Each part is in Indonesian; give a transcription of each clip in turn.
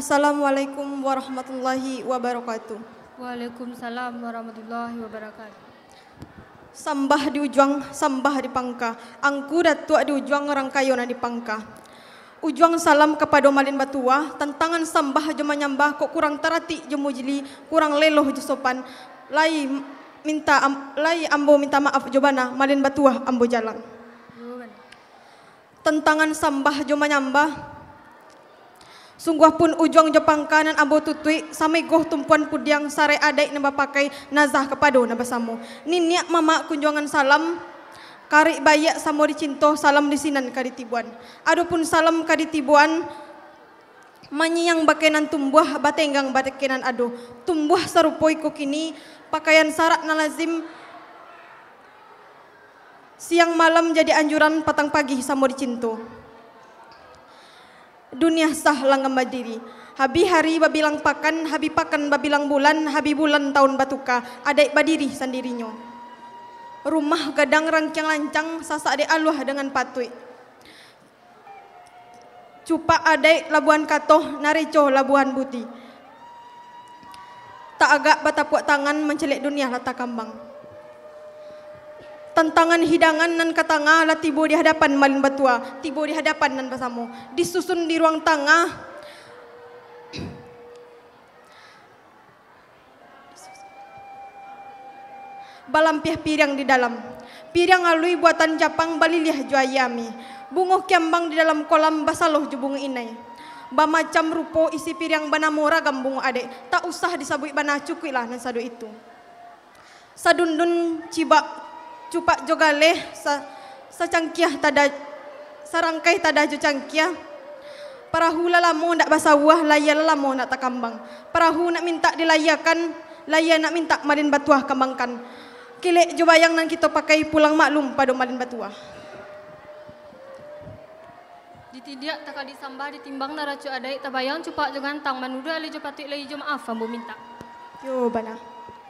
Assalamualaikum warahmatullahi wabarakatuh. Waalaikumsalam warahmatullahi wabarakatuh. Sambah di ujuang, sambah di pangka. Angku datua di ujuang rangkayona di pangka. Ujuang salam kepada malin batua, tantangan sambah jema nyambah, kok kurang terati jemujili, kurang leloh jesopan. Lai minta am, lai ambo minta maaf jobana, malin batua ambo jalan. Tentangan sambah jema nyambah, Sungguh pun ujung Jepang kanan ambo tutui samai goh tumpuan pudiang sare adai namba pakai nazah kepadu namba samu. Niniak mama kunjungan salam kari bayak samo dicinto salam disinan kadi tibuan. Adapun salam kadi tibuan manyiang bakenan tumbuh batenggang batekenan ado. Tumbuh sarupoi kini pakaian sarak nalazim siang malam jadi anjuran patang pagi samo dicinto dunia sah langgam badiri. Habi hari babilang pakan, habi pakan babilang bulan, habi bulan tahun batuka, adik badiri sendirinya. Rumah gadang rangkang lancang, sasa adik aluah dengan patui. Cupa adik labuan katoh, nareco labuan buti. Tak agak batapuak tangan mencelik dunia lata kambang tantangan hidangan nan katanga la tibo di hadapan malin batua tibo di hadapan nan basamu disusun di ruang tengah balam balampiah piring di dalam piring alui buatan japang baliliah juayami bunguh kiambang di dalam kolam basaloh jubung inai bamacam rupo isi piring banamu ragam bungu adek tak usah disabui bana cukuilah nan sadu itu sadundun cibak cupak jogale sa secangkiah tada sarangkai tada jucangkiah parahu lalamu ndak basawah laya lalamu nak takambang parahu nak minta dilayakan laya nak minta madin batuah kambangkan kilek jo bayang nan kita pakai pulang maklum pada madin batuah Ditidiak taka disambah ditimbang naracu adai tabayang cupak jogan tang manuda ali jo patik lai jo maaf ambo minta. Yo bana.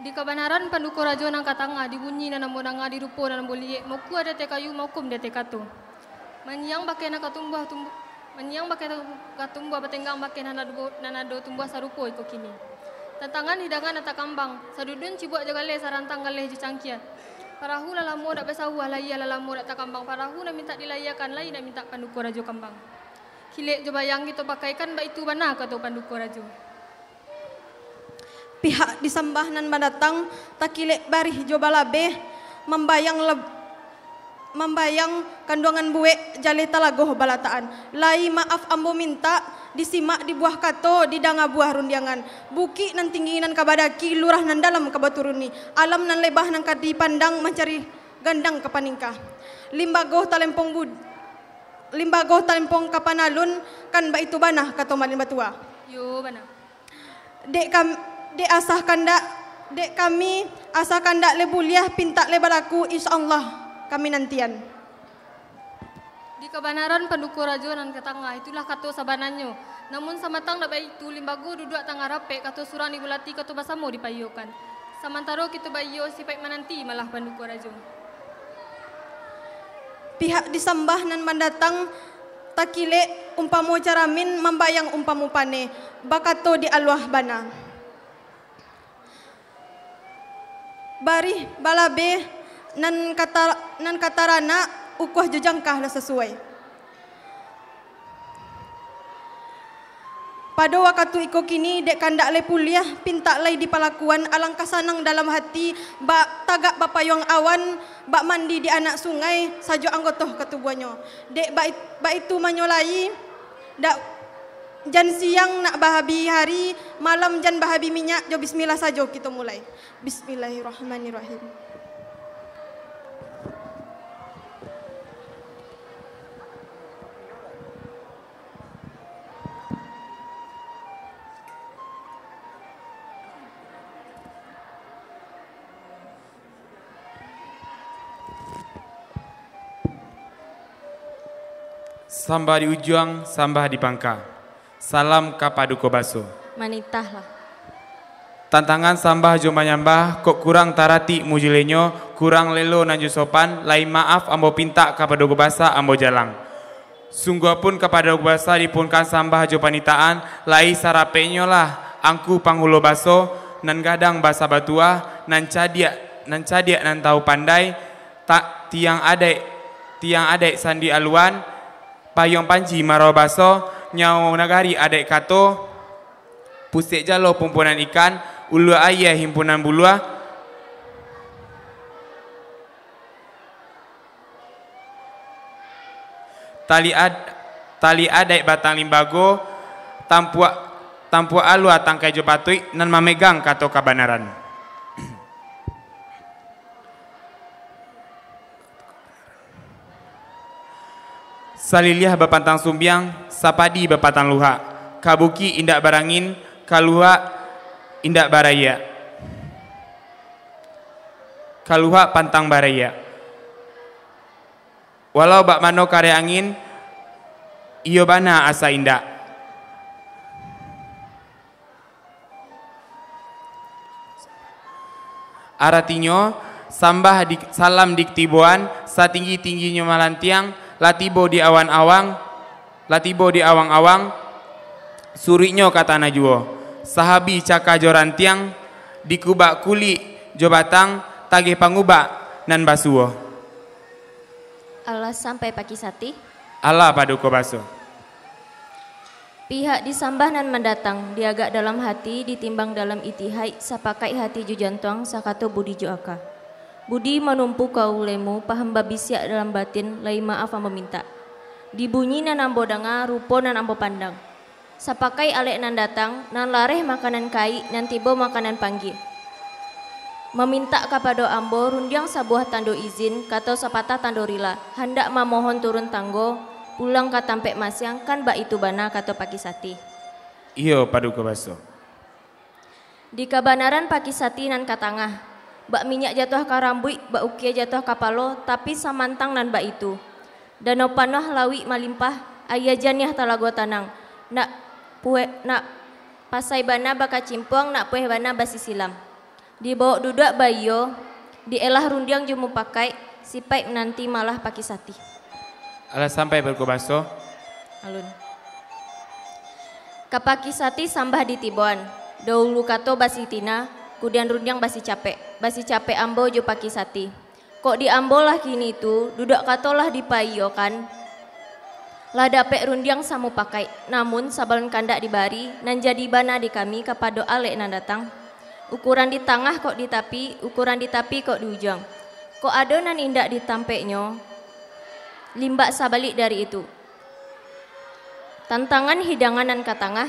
Di kebenaran panduko rajo nang katanga dibunyi nana monanga dirupo nana bolie moku ada yu mokum dia tu menyang bakai nang katumbuh tumbuh menyang bakai katumbuh batenggang bakai nang nado nang nado tumbuh sarupo iko kini. Tantangan hidangan nata kambang sadudun cibuak leh sarantang galeh cangkia Parahu lalamu dak besahuah laia ya lalamu dak takambang parahu nak minta dilayakan lai nak minta panduko rajo kambang. Kilek jo bayang kita pakaikan ba itu bana kata panduko rajo pihak disembahnan mendatang takilek barih jobalabe membayang leb, membayang kandungan buwe jali talagoh balataan lai maaf ambo minta disimak di buah kato di danga buah rundiangan buki nan nan kabadaki lurah nan dalam kabaturuni alam nan lebah nan pandang mencari gandang kepaningka limbagoh talempong bud limbagoh talempong kapanalun kan ba itu banah kato malin batua yo banah dek kam dek asah kandak dek kami asah kandak lebuliah pintak lebaraku balaku insyaallah kami nantian. Di kebenaran penduku rajuran ke tangga itulah kata sabananyo. Namun samatang dapat itu limbago duduk tangga rape kata surang ibulati kata basamu dipayukan. sementara kita bayo sipai menanti malah penduku rajun. Pihak disembah nan mendatang takile umpamo caramin membayang umpamu pane bakato di alwah bana. bari balabe nan kata nan katarana ukuh jejangkah lah sesuai. Pada waktu iko kini dek kandak le puliah pintak le di palakuan alangkah sanang dalam hati bak tagak bapa yang awan bak mandi di anak sungai sajo anggotoh ketubuanyo dek bak itu manyolai dak jan siang nak bahabi hari, malam jan bahabi minyak, jo bismillah saja kita mulai. Bismillahirrahmanirrahim. Sambah di Ujung, sambah di Pangka. Salam kapaduko baso. Manitah lah. Tantangan sambah jomba nyambah, kok kurang tarati mujilenyo, kurang lelo nanju sopan, lain maaf ambo pinta kapaduko basa ambo jalang. Sungguh pun kepada basa dipunkan sambah jo nitaan, lai sarapenyo lah, angku panghulu baso, nan gadang basa batua, nan cadia, nan cadia nan tahu pandai, tak tiang adek, tiang adek sandi aluan, payong panji maro baso, nyawa nagari adik kato pusik jalo pumpunan ikan ulu ayah himpunan bulua tali ad tali adik batang limbago tampuak tampuak alua tangkai jopatui nan memegang kato kabanaran Saliliah bapantang sumbiang, sapadi bapatang luha. Kabuki indak barangin, kaluha indak baraya. Kaluha pantang baraya. Walau bak mano kare angin, iyo bana asa indak. Aratinyo, sambah salam diktibuan, satinggi-tingginya malantiang, latibo di awan-awang latibo di awang-awang surinyo kata najwo sahabi caka joran tiang dikubak kuli jobatang tagih pangubak nan basuo Allah sampai pagi sati Allah paduko baso Pihak disambah nan mendatang, diagak dalam hati, ditimbang dalam itihai, sapakai hati jujantuang, sakato budi joaka. Budi menumpu kau lemu paham babisya dalam batin lai maaf meminta. Dibunyi nan ambo danga rupo nan ambo pandang. Sapakai alek nan datang nan lareh makanan kai nan tibo makanan panggi. Meminta kepada ambo rundiang sabuah tando izin kata sapata tando rila. Hendak memohon turun tanggo pulang katampek tampek masyang kan bak itu bana Paki pakisati. Iyo paduka baso. Di kabanaran pakisati nan katangah bak minyak jatuh ke rambut, bak ukia jatuh ke palo, tapi samantang nan bak itu. Danau panah lawi malimpah, ayajanyah talago tanang. Nak puwe, nak pasai bana baka cimpong, nak puwe bana basi silam. Dibawa dudak bayo, dielah rundiang jumu pakai, sipai nanti malah pakai sati. Alas sampai berkubaso. Alun. Kapaki sati sambah di Dahulu daulu kato basitina, kudian runjang basi capek, basi capek ambo jo paki sati. Kok di ambo lah kini tu, duduk katolah di payo kan. Lah dapek runjang samu pakai, namun sabalun kandak di bari, nan jadi bana di kami kepada alek nan datang. Ukuran di tengah kok di tapi, ukuran di tapi kok di ujung. Kok adonan indak ditampeknya, limbak sabalik dari itu. Tantangan hidanganan katanga. katangah,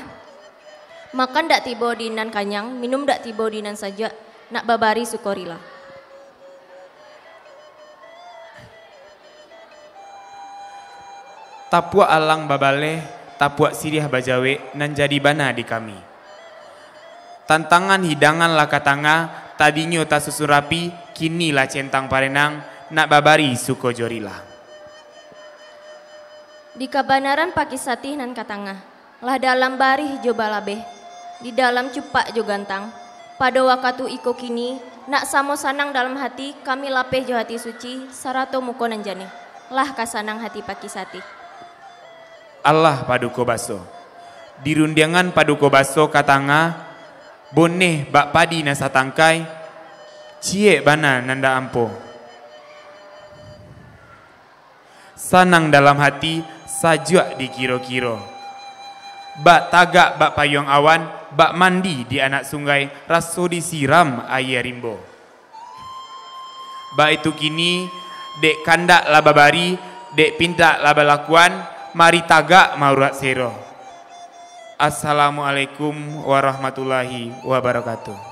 Makan dak tiba dinan kanyang, minum dak tiba dinan saja, nak babari sukorila. Tapua alang babale, tapua siriah bajawe, nan jadi bana di kami. Tantangan hidangan lah katanga, Tadinya tak susun rapi, kini lah centang parenang, nak babari suko jorila. Di kabanaran pakisatih nan katanga, lah dalam barih jo labeh di dalam cupak gantang Pada wakatu iko kini, nak samo sanang dalam hati kami lapeh jo hati suci, sarato muko nanjane. Lah kasanang hati pakisati. Allah paduko baso. Di paduko baso katanga, boneh bak padi nasa tangkai, cie bana nanda ampo. Sanang dalam hati, sajua dikiro kiro Bak tagak bak payung awan, bak mandi di anak sungai rasa disiram air rimbo. Bak itu kini dek kandak laba bari, dek pindak laba lakuan, mari tagak maurat sero. Assalamualaikum warahmatullahi wabarakatuh.